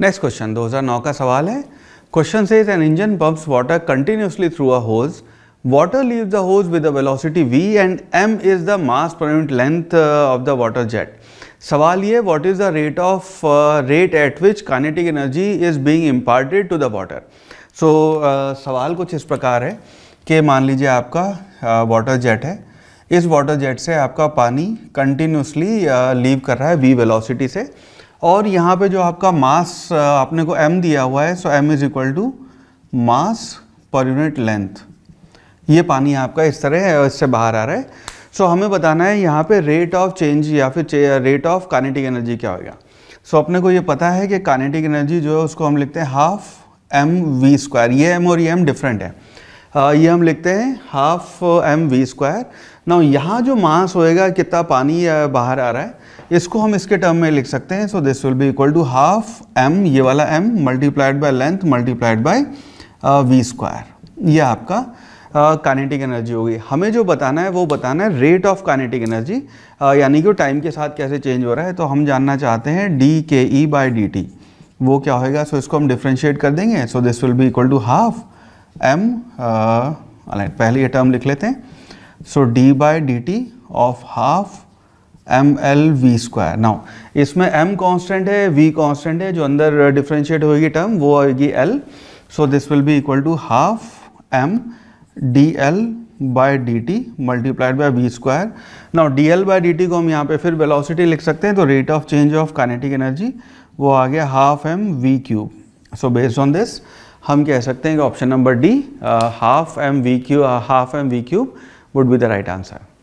next question 2009 का सवाल है क्वेश्चन से is an engine pumps water continuously through a hose water leave the hose with a velocity V and M is the mass per unit length of the water jet सवाल ये what is the rate of rate at which kinetic energy is being imparted to the water so सवाल कुछ इस प्रकार है कि मान लीजिए आपका वाटर uh, जेट है इस वाटर जेट से आपका पानी कंटिन्यूसली लीव uh, कर रहा है वी वेलोसिटी से uh, और यहाँ पे जो आपका मास आपने को m दिया हुआ है so m is equal to mass per unit length ये पानी आपका इस तरह इससे बाहर आ रहा है सो so, हमें बताना है यहाँ पे रेट ऑफ चेंज या फिर रेट ऑफ कानेटिक एनर्जी क्या होगा सो so, अपने को ये पता है कि कानेटिक एनर्जी जो है उसको हम लिखते हैं हाफ एम वी स्क्वायर ये एम और ये एम डिफरेंट है ये हम लिखते हैं हाफ एम वी स्क्वायर ना यहाँ जो मास होएगा कितना पानी बाहर आ रहा है इसको हम इसके टर्म में लिख सकते हैं so this will be equal to half M ये वाला M multiplied by length multiplied by we square ये आपका कानेटिक एनर्जी होगी हमें जो बताना है वो बताना है रेट ऑफ कानेटिक एनर्जी यानी कि टाइम के साथ कैसे चेंज हो रहा है तो हम जानना चाहते हैं डी के ई बाई डी टी वो क्या होएगा सो so, इसको हम डिफ्रेंशिएट कर देंगे so this will be equal to half m uh, align पहले ये टर्म लिख लेते हैं so d by d t of half m l v square now इसमें m कांस्टेंट है v कांस्टेंट है जो अंदर डिफ्रेंशिएट होगी टर्म वो आएगी l so this will be equal to half m d l by d t multiplied by we square now d l by d T को हम यहाँ पे फिर वेलोसिटी लिख सकते हैं तो rate of change of kinetic energy वो आ गया half M v cube so based on this हम कह सकते हैं कि option number D half M v q half M v cube would be the right answer